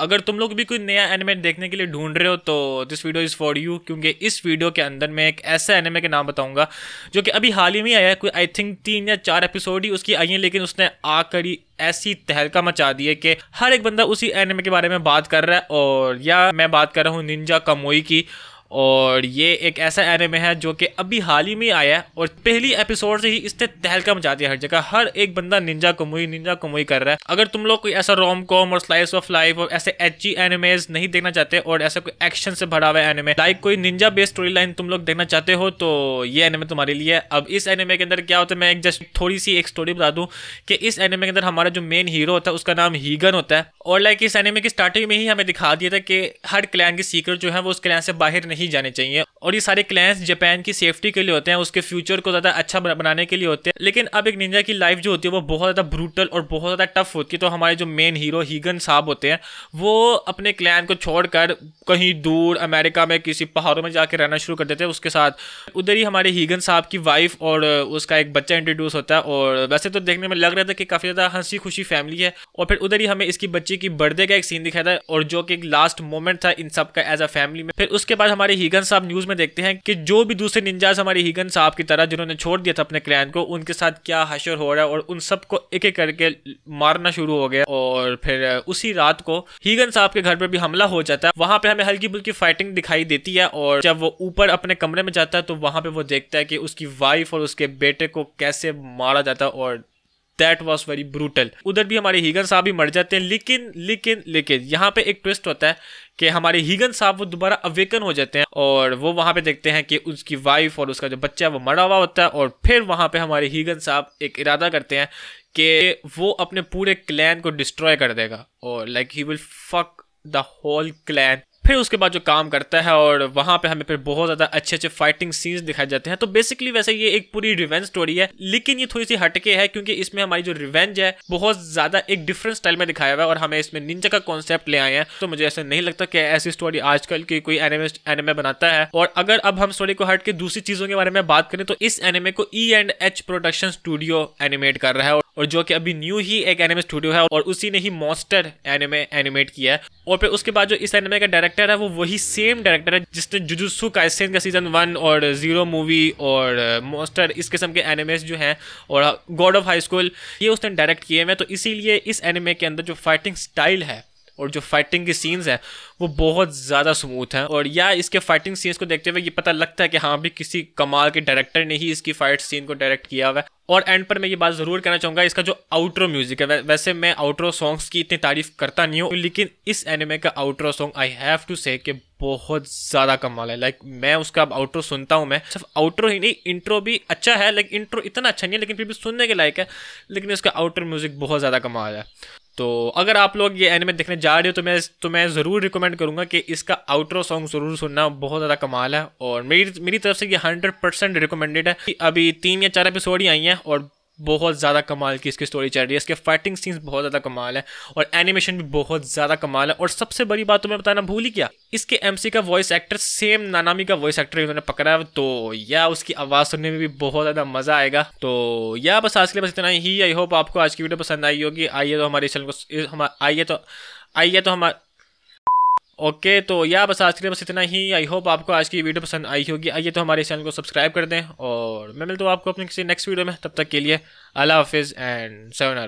अगर तुम लोग भी कोई नया एनिमे देखने के लिए ढूंढ रहे हो तो this video is for you क्योंकि इस वीडियो के अंदर मैं एक ऐसा एनिमे के नाम बताऊंगा जो कि अभी हाल ही में आया है कोई आई थिंक तीन या चार एपिसोड ही उसकी आई है लेकिन उसने आकर ही ऐसी तहलका मचा दी है कि हर एक बंदा उसी एनिमे के बारे में बात कर रहा है और या मैं बात कर रहा हूँ निंजा कमोई की और ये एक ऐसा एनिमे है जो कि अभी हाल ही में आया है और पहली एपिसोड से ही इससे तहलका मचाती है हर जगह हर एक बंदा निंजा कमुई निंजा कमुई कर रहा है अगर तुम लोग कोई ऐसा रोम कॉम और स्लाइस ऑफ लाइफ और ऐसे एच जी एनिमेज नहीं देखना चाहते और ऐसा कोई एक्शन से भरा हुआ एनिमे लाइक कोई निंजा बेस्ड स्टोरी लाइन तुम लोग देखना चाहते हो तो ये एनिमे तुम्हारे लिए है अब इस एनिमे के अंदर क्या होता है मैं एक जस्ट थोड़ी सी एक स्टोरी बता दूं कि इस एनिमे के अंदर हमारा जो मेन हीरो होता है उसका नाम हीगन होता है और लाइक इस एनिमे की स्टार्टिंग में ही हमें दिखा दिया था कि हर क्लैन की सीक्रेट जो है वो उस क्लैन से बाहर नहीं ही जाने चाहिए और ये सारे क्लैंस जापान की सेफ्टी के लिए होते हैं उसके फ्यूचर को ज़्यादा अच्छा बनाने के लिए होते हैं लेकिन अब एक निंजा की लाइफ जो होती है वो बहुत ज़्यादा ब्रूटल और बहुत ज़्यादा टफ होती है तो हमारे जो मेन हीरो हीगन साहब होते हैं वो अपने क्लैन को छोड़कर कहीं दूर अमेरिका में किसी पहाड़ों में जाकर रहना शुरू कर देते हैं उसके साथ उधर ही हमारे हीगन साहब की वाइफ और उसका एक बच्चा इंट्रोड्यूस होता है और वैसे तो देखने में लग रहा था कि काफ़ी ज़्यादा हंसी खुशी फैमिली है और फिर उधर ही हमें इसकी बच्ची की बर्थडे का एक सीन दिखाया था और जो कि लास्ट मोमेंट था इन सब का एज अ फैमिली में फिर उसके बाद हमारे हीगन साहब न्यूज़ में देखते हैं कि जो भी दूसरे निंजाज हमारे हीगन साहब की तरह जिन्होंने छोड़ दिया था अपने क्रैन को उनके साथ क्या हशर हो रहा है और उन सबको एक एक करके मारना शुरू हो गया और फिर उसी रात को हीगन साहब के घर पर भी हमला हो जाता है वहां पर हमें हल्की फुल्की फाइटिंग दिखाई देती है और जब वो ऊपर अपने कमरे में जाता है तो वहां पर वो देखता है कि उसकी वाइफ और उसके बेटे को कैसे मारा जाता है और दैट वॉज वेरी ब्रूटल उधर भी हमारे हीगन साहब भी मर जाते हैं लेकिन लेकिन लेकिन यहाँ पे एक ट्विस्ट होता है कि हमारे हीगन साहब वो दोबारा अवेकन हो जाते हैं और वो वहाँ पे देखते हैं कि उसकी वाइफ और उसका जो बच्चा है वो मरा हुआ होता है और फिर वहाँ पे हमारे हीगन साहब एक इरादा करते हैं कि वो अपने पूरे क्लैन को डिस्ट्रॉय कर देगा और like he will fuck the whole clan फिर उसके बाद जो काम करता है और वहां पे हमें फिर बहुत ज़्यादा अच्छे अच्छे फाइटिंग सीन्स दिखाए जाते हैं तो बेसिकली वैसे ये एक पूरी रिवेंज स्टोरी है लेकिन ये थोड़ी सी हटके है क्योंकि इसमें हमारी जो रिवेंज है बहुत ज़्यादा एक डिफरेंट स्टाइल में दिखाया हुआ है और हमें इसमें निंजा का कॉन्सेप्ट ले आए हैं तो मुझे ऐसा नहीं लगता कि ऐसी स्टोरी आजकल की कोई एनिमे एनिमे बनाता है और अगर अब हम स्टोरी को हट के दूसरी चीज़ों के बारे में बात करें तो इस एनिमे को E and H production studio animate कर रहा है और जो कि अभी न्यू ही एक एनिमे स्टूडियो है और उसी ने ही मॉन्स्टर एनिमे एनिमेट किया है और फिर उसके बाद जो इस एनिमे का डायरेक्टर है वो वही सेम डायरेक्टर है जिसने जुजुसु काइसेन का सीजन वन और जीरो मूवी और मॉन्स्टर uh, इस किस्म के एनिमेज जो हैं और गॉड ऑफ हाई स्कूल ये उसने डायरेक्ट किए हुए हैं तो इसीलिए इस एनिमे के अंदर जो फाइटिंग स्टाइल है और जो फाइटिंग के सीन्स हैं वो बहुत ज़्यादा स्मूथ हैं और या इसके फाइटिंग सीन्स को देखते हुए ये पता लगता है कि हाँ भी किसी कमाल के डायरेक्टर ने ही इसकी फाइट सीन को डायरेक्ट किया हुआ है और एंड पर मैं ये बात ज़रूर कहना चाहूँगा इसका जो आउटरो म्यूज़िक है वैसे मैं आउटरो सॉन्ग्स की इतनी तारीफ करता नहीं हूँ लेकिन इस एनिमे का outro song I have to say कि बहुत ज़्यादा कमाल है लाइक like, मैं उसका अब आउटरो सुनता हूँ मैं सिर्फ आउटरो ही नहीं इंट्रो भी अच्छा है लाइक इंट्रो इतना अच्छा नहीं है लेकिन फिर भी सुनने के लायक है लेकिन उसका आउटर म्यूज़िक बहुत ज़्यादा कमाल है तो अगर आप लोग ये एनिमे देखने जा रहे हो तो मैं तो मैं ज़रूर रिकमेंड करूँगा कि इसका आउटरो सॉन्ग ज़रूर सुनना बहुत ज़्यादा कमाल है और मेरी मेरी तरफ से ये हंड्रेड परसेंट रिकमेंडेड है अभी तीन या चार एपिसोड ही आई हैं और बहुत ज़्यादा कमाल की इसकी स्टोरी चल रही है इसके फाइटिंग सीन्स बहुत ज़्यादा कमाल है और एनिमेशन भी बहुत ज़्यादा कमाल है और सबसे बड़ी बात तो मैं बताना भूल ही क्या इसके एमसी का वॉइस एक्टर सेम नानामी का वॉइस एक्टर इन्होंने पकड़ा है तो या उसकी आवाज़ सुनने में भी बहुत ज़्यादा मज़ा आएगा तो या बस आज के लिए बस इतना ही आई होप आपको आज की वीडियो पसंद आई होगी आइए तो हमारे चैनल को आइए तो आइए तो हमारे ओके तो या बस आज के लिए बस इतना ही आई होप आपको आज की वीडियो पसंद आई होगी आइए तो हमारे चैनल को सब्सक्राइब कर दें और मैं मिलता हूँ आपको अपने किसी नेक्स्ट वीडियो में तब तक के लिए अला हाफिज़ एंड सयोनारा